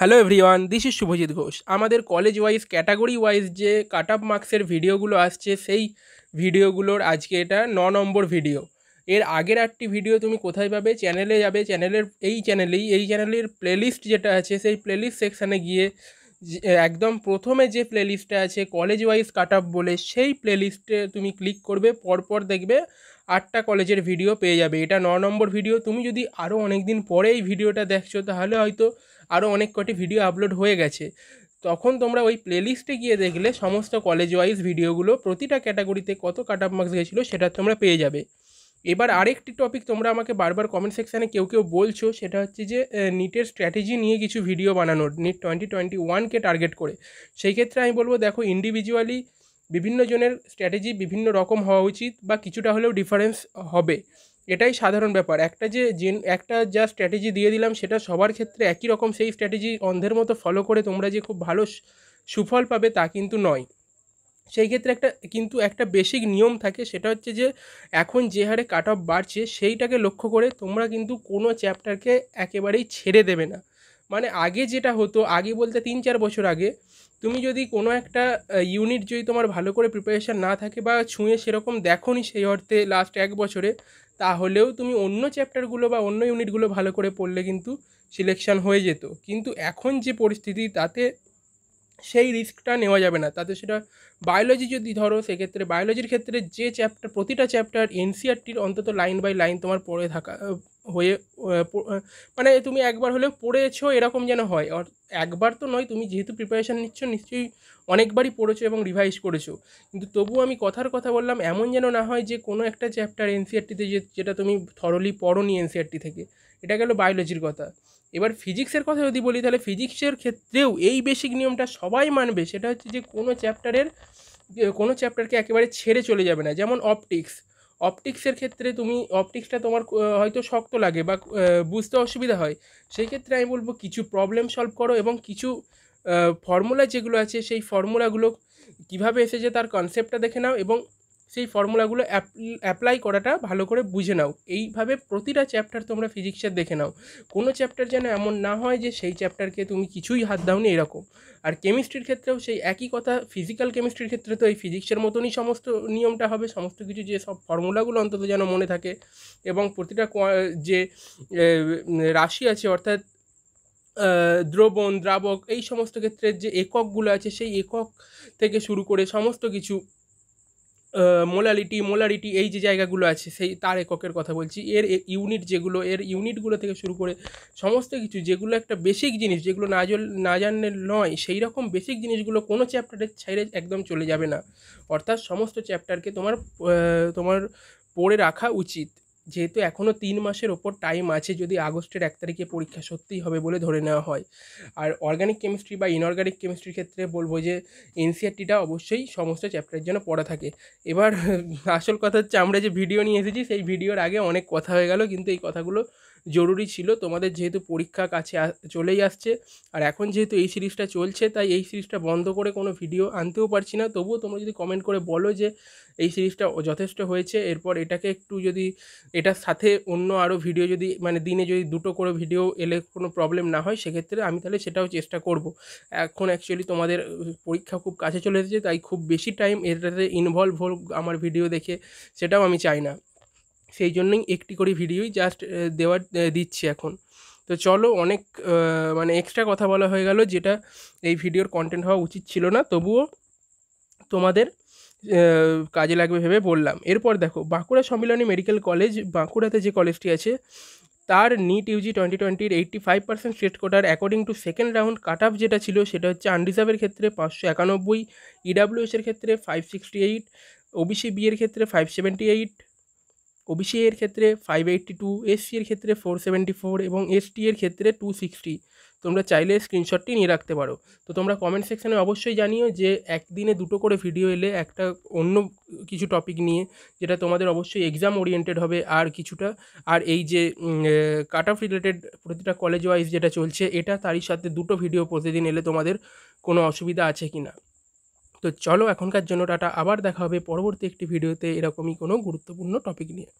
hello everyone this is Subhajit Ghosh আমাদের college wise category wise যে কাট up মার্কসের ভিডিওগুলো আসছে সেই ভিডিওগুলোর আজকে এটা ন নম্বর ভিডিও এর আগের আটটি ভিডিও তুমি কোথায় পাবে চ্যানেলে যাবে চ্যানেলের এই চ্যানেলেই এই চ্যানেলের প্লেলিস্ট যেটা আছে সেই প্লেলিস্ট সেকশানে গিয়ে একদম প্রথমে যে প্লেলিস্টটা আছে কলেজ ওয়াইজ কাট আপ বলে সেই প্লেলিস্টে তুমি ক্লিক করবে পরপর দেখবে আটটা কলেজের ভিডিও পেয়ে যাবে এটা ন নম্বর ভিডিও তুমি যদি আরও অনেক দিন পরে এই ভিডিওটা দেখছো তাহলে হয়তো আরও অনেক কটি ভিডিও আপলোড হয়ে গেছে তখন তোমরা ওই প্লেলিস্টে গিয়ে দেখলে সমস্ত কলেজ ওয়াইজ ভিডিওগুলো প্রতিটা ক্যাটাগরিতে কত কাট আপ মার্কস গেছিলো সেটা তোমরা পেয়ে যাবে এবার আরেকটি টপিক তোমরা আমাকে বারবার কমেন্ট সেকশানে কেউ কেউ বলছো সেটা হচ্ছে যে নিটের স্ট্র্যাটেজি নিয়ে কিছু ভিডিও বানানোর নিট টোয়েন্টি টোয়েন্টি ওয়ানকে টার্গেট করে সেই ক্ষেত্রে আমি বলবো দেখো ইন্ডিভিজুয়ালি বিভিন্ন জনের স্ট্র্যাটেজি বিভিন্ন রকম হওয়া উচিত বা কিছুটা হলেও ডিফারেন্স হবে এটাই সাধারণ ব্যাপার একটা যে একটা যা স্ট্র্যাটেজি দিয়ে দিলাম সেটা সবার ক্ষেত্রে একই রকম সেই স্ট্র্যাটেজি অন্ধের মতো ফলো করে তোমরা যে খুব ভালো সুফল পাবে তা কিন্তু নয় সেই ক্ষেত্রে একটা কিন্তু একটা বেসিক নিয়ম থাকে সেটা হচ্ছে যে এখন যে হারে কাট অফ বাড়ছে সেইটাকে লক্ষ্য করে তোমরা কিন্তু কোনো চ্যাপ্টারকে একেবারেই ছেড়ে দেবে না মানে আগে যেটা হতো আগে বলতে তিন চার বছর আগে তুমি যদি কোনো একটা ইউনিট যদি তোমার ভালো করে প্রিপারেশান না থাকে বা ছুঁয়ে সেরকম দেখো নি সেই অর্থে লাস্ট এক বছরে তাহলেও তুমি অন্য চ্যাপ্টারগুলো বা অন্য ইউনিটগুলো ভালো করে পড়লে কিন্তু সিলেকশান হয়ে যেত কিন্তু এখন যে পরিস্থিতি তাতে সেই রিস্কটা নেওয়া যাবে না তাতে সেটা বায়োলজি যদি ধরো সেক্ষেত্রে বায়োলজির ক্ষেত্রে যে চ্যাপ্টার প্রতিটা চ্যাপ্টার এনসিআরটির অন্তত লাইন বাই লাইন তোমার পড়ে থাকা হয়ে মানে তুমি একবার হলেও পড়েছো এরকম যেন হয় আর একবার তো নয় তুমি যেহেতু প্রিপারেশান নিচ্ছ নিশ্চয়ই অনেকবারই পড়েছো এবং রিভাইজ করেছো কিন্তু তবুও আমি কথার কথা বললাম এমন যেন না হয় যে কোনো একটা চ্যাপ্টার এনসিআরটিতে যে যেটা তুমি থরলি পড়ো নি এনসিআরটি থেকে এটা গেল বায়োলজির কথা এবার ফিজিক্সের কথা যদি বলি তাহলে ফিজিক্সের ক্ষেত্রেও এই বেসিক নিয়মটা সবাই মানবে সেটা হচ্ছে যে কোনো চ্যাপ্টারের কোনো চ্যাপ্টারকে একেবারে ছেড়ে চলে যাবে না যেমন অপটিক্স অপটিক্সের ক্ষেত্রে তুমি অপটিক্সটা তোমার হয়তো শক্ত লাগে বা বুঝতে অসুবিধা হয় সেই ক্ষেত্রে আমি বলবো কিছু প্রবলেম সলভ করো এবং কিছু ফর্মুলা যেগুলো আছে সেই ফর্মুলাগুলো কীভাবে এসেছে তার কনসেপ্টটা দেখে নাও এবং সেই ফর্মুলাগুলো অ্যাপ্লাই করাটা ভালো করে বুঝে নাও এইভাবে প্রতিটা চ্যাপ্টার তোমরা ফিজিক্সের দেখে নাও কোনো চ্যাপ্টার যেন এমন না হয় যে সেই চ্যাপ্টারকে তুমি কিছুই হাত দাওনি এরকম আর কেমিস্ট্রির ক্ষেত্রেও সেই একই কথা ফিজিক্যাল কেমিস্ট্রির ক্ষেত্রে তো এই ফিজিক্সের মতনই সমস্ত নিয়মটা হবে সমস্ত কিছু যে সব ফর্মুলাগুলো অন্তত যেন মনে থাকে এবং প্রতিটা যে রাশি আছে অর্থাৎ দ্রবণ দ্রাবক এই সমস্ত ক্ষেত্রের যে এককগুলো আছে সেই একক থেকে শুরু করে সমস্ত কিছু মোলালিটি মোলারিটি এই যে জায়গাগুলো আছে সেই তার এককের কথা বলছি এর ইউনিট যেগুলো এর ইউনিটগুলো থেকে শুরু করে সমস্ত কিছু যেগুলো একটা বেসিক জিনিস যেগুলো না জল না জানলে নয় সেই রকম বেসিক জিনিসগুলো কোনো চ্যাপ্টারে ছাইড়ে একদম চলে যাবে না অর্থাৎ সমস্ত চ্যাপ্টারকে তোমার তোমার পড়ে রাখা উচিত যেহেতু এখনও তিন মাসের ওপর টাইম আছে যদি আগস্টের এক তারিখে পরীক্ষা সত্যিই হবে বলে ধরে নেওয়া হয় আর অর্গানিক কেমিস্ট্রি বা ইনঅর্গ্যানিক কেমিস্ট্রির ক্ষেত্রে বলবো যে এনসিআরটিটা অবশ্যই সমস্ত চ্যাপ্টারের জন্য পড়া থাকে এবার আসল কথা হচ্ছে আমরা যে ভিডিও নিয়ে এসেছি সেই ভিডিওর আগে অনেক কথা হয়ে গেল কিন্তু এই কথাগুলো জরুরি ছিল তোমাদের যেহেতু পরীক্ষা কাছে চলেই আসছে আর এখন যেহেতু এই সিরিজটা চলছে তাই এই সিরিজটা বন্ধ করে কোনো ভিডিও আনতেও পারছি না তবুও তোমরা যদি কমেন্ট করে বলো যে এই সিরিজটা যথেষ্ট হয়েছে এরপর এটাকে একটু যদি এটার সাথে অন্য আরও ভিডিও যদি মানে দিনে যদি দুটো করে ভিডিও এলে কোনো প্রবলেম না হয় সেক্ষেত্রে আমি তাহলে সেটাও চেষ্টা করব এখন অ্যাকচুয়ালি তোমাদের পরীক্ষা খুব কাছে চলে এসেছে তাই খুব বেশি টাইম এটাতে ইনভলভ হোক আমার ভিডিও দেখে সেটাও আমি চাই না সেই জন্যই একটি করে ভিডিওই জাস্ট দেওয়ার দিচ্ছি এখন তো চলো অনেক মানে এক্সট্রা কথা বলা হয়ে গেল যেটা এই ভিডিওর কন্টেন্ট হওয়া উচিত ছিল না তবুও তোমাদের কাজে লাগবে ভেবে বললাম এরপর দেখো বাঁকুড়া সম্মিলনী মেডিকেল কলেজ বাঁকুড়াতে যে কলেজটি আছে তার নিট ইউজি টোয়েন্টি টোয়েন্টির এইট্টি ফাইভ পার্সেন্ট স্টেট কোটার according to second round cut up যেটা ছিল সেটা হচ্ছে আনরিজার্ভের ক্ষেত্রে পাঁচশো একানব্বই ইডাব্লিউএসের ক্ষেত্রে ফাইভ সিক্সটি এইট ওবিসি বিয়ের ক্ষেত্রে ফাইভ সেভেন্টি এইট ওবিসি এর ক্ষেত্রে ফাইভ এইট্টি টু এসসি এর ক্ষেত্রে ফোর সেভেন্টি ফোর এবং এসটি এর ক্ষেত্রে টু সিক্সটি তোমরা চাইলে স্ক্রিনশটটি নিয়ে রাখতে পারো তো তোমরা কমেন্ট সেকশানে অবশ্যই জানিও যে একদিনে দুটো করে ভিডিও এলে একটা অন্য কিছু টপিক নিয়ে যেটা তোমাদের অবশ্যই এক্সাম ওরিয়েন্টেড হবে আর কিছুটা আর এই যে কাট অফ রিলেটেড প্রতিটা কলেজ ওয়াইজ যেটা চলছে এটা তারই সাথে দুটো ভিডিও প্রতিদিন এলে তোমাদের কোনো অসুবিধা আছে কি না তো চলো এখনকার জন্য টাটা আবার দেখা হবে পরবর্তী একটি ভিডিওতে এরকমই কোনো গুরুত্বপূর্ণ টপিক নিয়ে